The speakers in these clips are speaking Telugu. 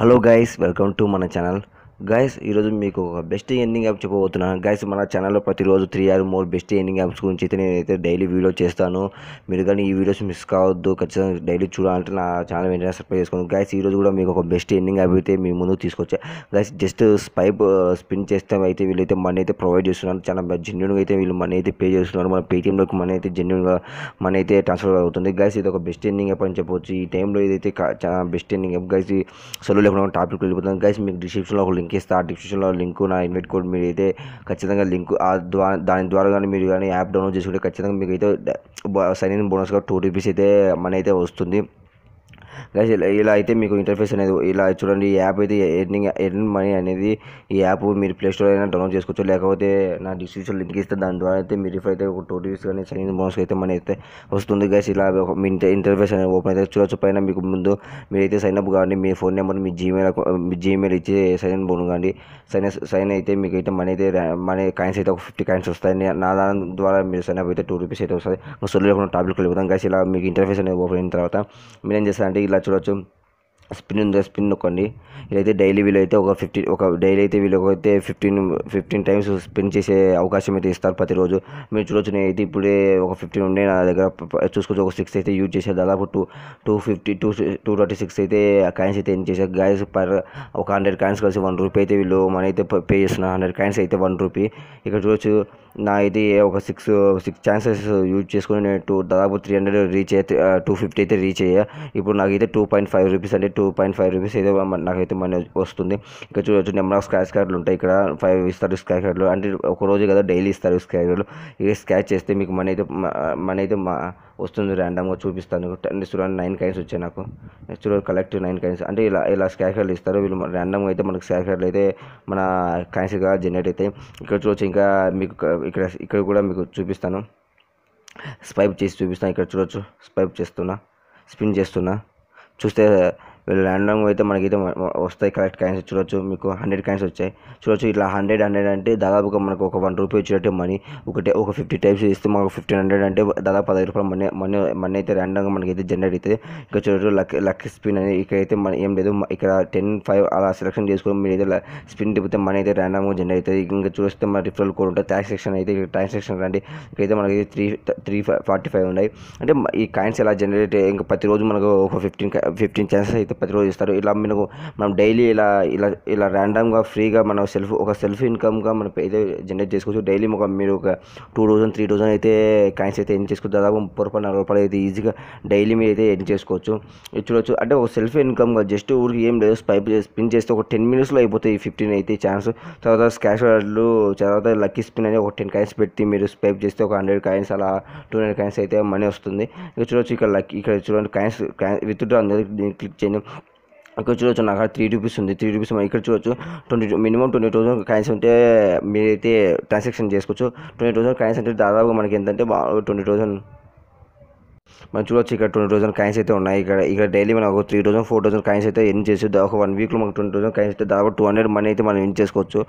hello guys welcome to my channel guys ఈరోజు మీకు ఒక బెస్ట్ ఎండింగ్ యాప్ చెప్పబోతున్నాను గైస్ మన ఛానల్లో ప్రతిరోజు three or more best earning apps గురించి అయితే నేనైతే డైలీ వీడియో చేస్తాను మీరు కానీ ఈ వీడియోస్ మిస్ కావద్దు ఖచ్చితంగా డైలీ చూడాలంటే నా ఛానల్ వెంటనే సర్ప్రైజ్ చేసుకోండి గాయస్ ఈరోజు కూడా మీకు ఒక బెస్ట్ ఎండింగ్ యాప్ అయితే మీ ముందుకు తీసుకొచ్చా గైస్ జస్ట్ స్పైప్ స్పిన్ చేస్తే అయితే వీళ్ళైతే మనీ అయితే ప్రొవైడ్ చేస్తున్నారు చాలా జెన్యున్గా అయితే వీళ్ళు మనీ అయితే పే చేస్తున్నారు మన పేటీఎంలోకి మనీ అయితే జెన్యున్గా మనీ అయితే ట్రాన్స్ఫర్ అవుతుంది గాయస్ ఇది ఒక బెస్ట్ ఎండింగ్ యాప్ అని చెప్పవచ్చు ఈ టైంలో ఏదైతే చాలా బెస్ట్ ఎండింగ్ యాప్ గైస్ సెలవు లేకుండా టాపిక్ వెళ్ళిపోతుంది గైస్ మీకు డిస్క్రిప్షన్లో ఒక లింక్ లింక్ ఇస్తా డిస్క్రిప్షన్లో లింక్ నా ఇన్వైట్ కోడ్ మీరు అయితే ఖచ్చితంగా లింక్ దాని ద్వారా కానీ మీరు కానీ యాప్ డౌన్లోడ్ చేసుకుంటే ఖచ్చితంగా మీకు అయితే సైన్ ఇన్ బోనస్గా టూ రూపీస్ అయితే మనీ అయితే వస్తుంది గైస్ ఇలా అయితే మీకు ఇంటర్ఫేస్ అనేది ఇలా చూడండి ఈ యాప్ అయితే ఎర్నింగ్ ఎర్న్ మనీ అనేది ఈ యాప్ మీరు ప్లేస్టోర్ అయినా డౌన్లోడ్ చేసుకోవచ్చు లేకపోతే నా డిస్క్రిప్షన్ లింక్ ఇస్తే దాని ద్వారా అయితే మీరు రిఫర్ అయితే ఒక టూ డేస్ కానీ సైన్ బోనస్ అయితే మనీ అయితే వస్తుంది గైస్ ఇలా మీ ఇంటర్ఫేస్ అనేది ఓపెన్ అయితే చూడొచ్చు పైన మీకు ముందు మీరైతే సైన్ అప్ కావండి మీ ఫోన్ నెంబర్ మీ జీమెయిల్ మీ జీమెయిల్ ఇచ్చి సైన్ ఇన్ బోన్ కావండి సైన్ సైన్ అయితే మీకు అయితే మనీ అయితే మనీ కాయిన్స్ అయితే ఒక ఫిఫ్టీ కాయిన్స్ వస్తాయి నా దాని ద్వారా మీరు సైన్ అప్ అయితే టూ రూపీస్ అయితే వస్తుంది సొల్లు లేకుండా టాబ్లెట్ వెళ్ళిపోతాం గైస్ ఇలా మీకు ఇంటర్ఫేస్ అనేది ఓపెన్ అయిన తర్వాత మీరు ఏం చేస్తారంటే ఇలా చూడొచ్చు స్పిన్ ఉందా స్పిన్ నొక్కండి ఇదైతే డైలీ వీలు అయితే ఒక ఫిఫ్టీన్ ఒక డైలీ అయితే వీళ్ళు అయితే ఫిఫ్టీన్ ఫిఫ్టీన్ టైమ్స్ స్పిన్ చేసే అవకాశం అయితే ఇస్తారు ప్రతిరోజు మీరు చూడొచ్చు నేనైతే ఇప్పుడే ఒక ఫిఫ్టీన్ ఉండే నా దగ్గర చూసుకోవచ్చు ఒక సిక్స్ అయితే యూజ్ చేశారు దాదాపు two two fifty two two thirty six అయితే కాయిన్స్ అయితే ఎన్ చేశారు గాయస్ పర్ ఒక హండ్రెడ్ కాయిన్స్ కలిసి వన్ రూపీ అయితే వీళ్ళు మనీ అయితే పే చేసిన హండ్రెడ్ కాయిన్స్ అయితే వన్ రూపీ ఇక్కడ చూడొచ్చు నా అయితే ఒక సిక్స్ సిక్స్ ఛాన్సెస్ యూజ్ చేసుకుని నేను టూ దాదాపు త్రీ హండ్రెడ్ రీచ్ అయితే టూ ఫిఫ్టీ అయితే రీచ్ అయ్యా ఇప్పుడు నాకైతే టూ పాయింట్ ఫైవ్ రూపీస్ అంటే two two point five rupees ఏదో నాకైతే మనీ వస్తుంది ఇక్కడ చూడొచ్చు నెంబర్ ఆఫ్ స్క్రాచ్ కార్డులు ఉంటాయి ఇక్కడ ఫైవ్ ఇస్తారు స్క్రాచ్ కార్డులు అంటే ఒక రోజు కదా డైలీ ఇస్తారు స్క్రాచ్ కార్డులు ఇక స్క్రాచ్ చేస్తే మీకు మనీ అయితే మనీ అయితే వస్తుంది ర్యాండమ్గా చూపిస్తాను చూడండి నైన్ కైన్స్ వచ్చాయి నాకు చూడండి కలెక్ట్ నైన్ కైన్స్ అంటే ఇలా ఇలా స్క్రాచ్ కార్డులు ఇస్తారు వీళ్ళు ర్యాండమ్గా అయితే మనకు స్క్రాచ్ కార్డులు అయితే మన కాయిన్స్గా జనరేట్ అవుతాయి ఇక్కడ చూడొచ్చు ఇంకా మీకు ఇక్కడ ఇక్కడ కూడా మీకు చూపిస్తాను స్పైప్ చేసి చూపిస్తాను ఇక్కడ చూడొచ్చు స్పైప్ చేస్తున్నా స్పిన్ చేస్తున్నా చూస్తే ర్యాండమ్గా అయితే మనకైతే వస్తాయి కరెక్ట్ కాయిన్స్ చూడొచ్చు మీకు హండ్రెడ్ కాయిన్స్ వచ్చాయి చూడొచ్చు ఇట్లా హండ్రెడ్ హండ్రెడ్ అంటే దాదాపుగా మనకు ఒక వన్ రూపీ వచ్చేటట్టు మనీ ఒకటి ఒక ఫిఫ్టీ టైప్స్ ఇస్తే మనకు ఫిఫ్టీన్ హండ్రెడ్ అంటే దాదాపు పదహైదు రూపాయలు మనీ మనీ మనీ అయితే ర్యాండమ్గా మనకైతే జనరేట్ అవుతుంది ఇంకా చూడొచ్చు లక్ లక్ స్పిన్ అనేది ఇక్కడైతే మన ఏం లేదు ఇక్కడ టెన్ ఫైవ్ అలా సెలెక్షన్ చేసుకుని మీరు అయితే స్పిన్ తిప్పితే మనీ అయితే ర్యాండమ్గా జనరేట్ అవుతుంది ఇంకా చూస్తే మన రిఫరల్ కోడ్ ఉంటుంది ట్యాక్స్ సెక్షన్ అయితే ఇక్కడ ట్యాక్స్ సెక్షన్ రండి ఇక్కడైతే మనకి త్రీ త్రీ ఫార్టీ ఫైవ్ ఉన్నాయి అంటే ఈ కాయిన్స్ ఎలా జనరేట్ ఇంకా ప్రతిరోజు మనకు ఒక ఫిఫ్టీన్ ఫిఫ్టీన్ ఛాన్సెస్ అయితే అయితే ప్రతిరోజు ఇస్తారు ఇలా మనకు మనం డైలీ ఇలా ఇలా ఇలా ర్యాండమ్గా ఫ్రీగా మన సెల్ఫ్ ఒక సెల్ఫ్ ఇన్కమ్గా మనం అయితే జనరేట్ చేసుకోవచ్చు డైలీ ఒక మీరు ఒక టూ థౌసండ్ త్రీ థౌసండ్ అయితే కాయిన్స్ అయితే ఎన్ చేసుకోవచ్చు దాదాపు ముప్పై రూపాయలు నలభై రూపాయలు అయితే ఈజీగా డైలీ మీరు అయితే ఎన్ చేసుకోవచ్చు చూడవచ్చు అంటే ఒక సెల్ఫ్ ఇన్కమ్గా జస్ట్ ఊరికి ఏం లేదు స్పైప్ స్పిన్ చేస్తే ఒక టెన్ మినిట్స్లో అయిపోతాయి ఫిఫ్టీన్ అయితే ఛాన్స్ తర్వాత స్కాష్ వర్డ్లు తర్వాత లక్కీ స్పిన్ అని ఒక టెన్ కాయిన్స్ పెట్టి మీరు స్పైప్ చేస్తే ఒక హండ్రెడ్ కాయిన్స్ అలా టూ హండ్రెడ్ కాయిన్స్ అయితే మనీ వస్తుంది ఇక్కడ చూడవచ్చు ఇక్కడ లక్కీ ఇక్కడ చూడండి కాయిన్స్ విత్ డ్రా క్లిక్ చేయండి ఇక్కడ చూడొచ్చు నాకు త్రీ రూపీస్ ఉంది త్రీ రూపీస్ ఇక్కడ చూడొచ్చు twenty minimum twenty thousand coins ఉంటే మీరైతే ట్రాన్సాక్షన్ చేసుకోవచ్చు ట్వంటీ థౌసండ్ కాయిన్స్ అంటే దాదాపు మనకి బాగా ట్వంటీ థౌసండ్ మనం చూడొచ్చు ఇక్కడ ట్వంటీ థౌసండ్ కాయిన్స్ అయితే ఉన్నాయి ఇక్కడ ఇక్కడ డైలీ మనం ఒక three thousand four thousand coins అయితే ఎన్ చేసి ఒక వన్ వీక్లో మనకు ట్వంటీ థౌసండ్ కాయిన్స్ అయితే దాదాపు టూ హండ్రెడ్ మనీ అయితే మనం ఎన్ చేసుకోవచ్చు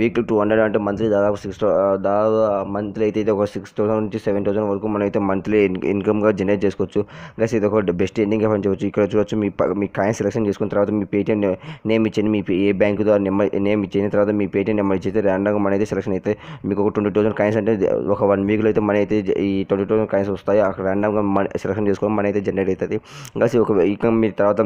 వీక్లీ టూ హండ్రెడ్ అంటే మంత్లీ దాదాపు సిక్స్ దాదాపు మంత్లీ అయితే ఒక సిక్స్ థౌసండ్ నుంచి సెవెన్ థౌసండ్ వరకు మనం అయితే మంత్లీ ఇన్కమ్గా జనరేట్ చేసుకోవచ్చు ప్లస్ ఇది ఒక బెస్ట్ ఎన్నింగ్ పంచవచ్చు ఇక్కడ చూడొచ్చు మీ మీ కాయిన్స్ సెలెక్షన్ చేసుకున్న తర్వాత మీ పేటీఎం నేమ్ ఇచ్చేయండి మీ ఏ బ్యాంకు ద్వారా నెంబర్ నేమ్ ఇచ్చిన తర్వాత మీ పేటీఎం నెంబర్ ఇచ్చేస్తే ర్యాండమ్గా మన అయితే సెలెక్షన్ అయితే మీకు ఒక ట్వంటీ థౌసండ్ కాయిన్స్ అంటే ఒక వన్ వీక్లో అయితే మనీ అయితే ఈ ట్వంటీ థౌసండ్ కాయిన్స్ వస్తాయి అక్కడ ర్యాండమ్గా మనీ సెలెక్షన్ చేసుకోవడం మనీ అయితే జనరేట్ అవుతుంది ఇంకా ఒక ఇంకా మీ తర్వాత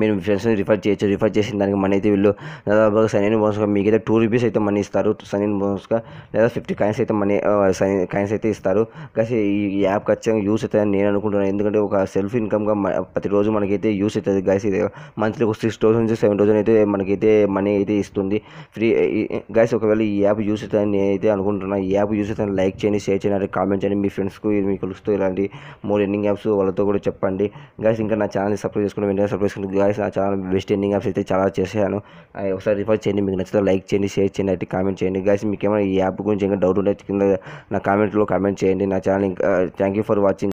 మీరు మీ ఫ్రెండ్స్ని రిఫర్ చేయొచ్చు రిఫర్ చేసిన దానికి మనీ అయితే వీళ్ళు దాదాపుగా సైన్ బోనస్గా మీకైతే టూ రూపీస్ అయితే మనీ ఇస్తారు సైన్ బోనస్గా లేదా ఫిఫ్టీ కాయిన్స్ అయితే మనీ సైన్ కాయిన్స్ అయితే ఇస్తారు కానీ ఈ యాప్ ఖచ్చితంగా యూస్ అవుతుందని నేను అనుకుంటున్నాను ఎందుకంటే ఒక సెల్ఫ్ ఇన్కమ్గా ప్రతిరోజు మనకైతే యూస్ అవుతుంది గైస్ ఇది మంత్లీ ఒక సిక్స్ థౌసండ్ నుంచి సెవెన్ థౌసండ్ అయితే మనకైతే మనీ అయితే ఇస్తుంది ఫ్రీ గైస్ ఒకవేళ ఈ యాప్ యూస్ అవుతుందని అయితే అనుకుంటున్నాను ఈ యాప్ యూస్ అవుతుందని లైక్ చేయండి షేర్ చేయండి కామెంట్ చేయండి మీ ఫ్రెండ్స్కు మీకు కొలుస్తూ ఇలాంటి మోర్ ఎన్నింగ్ యాప్స్ వాళ్ళతో కూడా చెప్పండి గైస్ ఇంకా నా ఛానల్ని సబ్స్క్రైబ్ చేసుకుని వెంటనే సబ్స్క్రైబ్ చేసుకుని గాయస్ నా ఛానల్ బెస్ట్ ఎండింగ్ యాప్స్ అయితే చాలా చేశాను ఒకసారి రిఫర్ చేయండి మీకు నచ్చితే లైక్ చేయండి షేర్ చేయండి అయితే కామెంట్ చేయండి గాయస్ మీకు ఏమైనా ఈ యాప్ గురించి ఇంకా డౌట్ ఉంటే కింద నా కామెంట్లో కామెంట్ చేయండి నా ఛానల్ ఇంకా థ్యాంక్ యూ ఫర్ వాచింగ్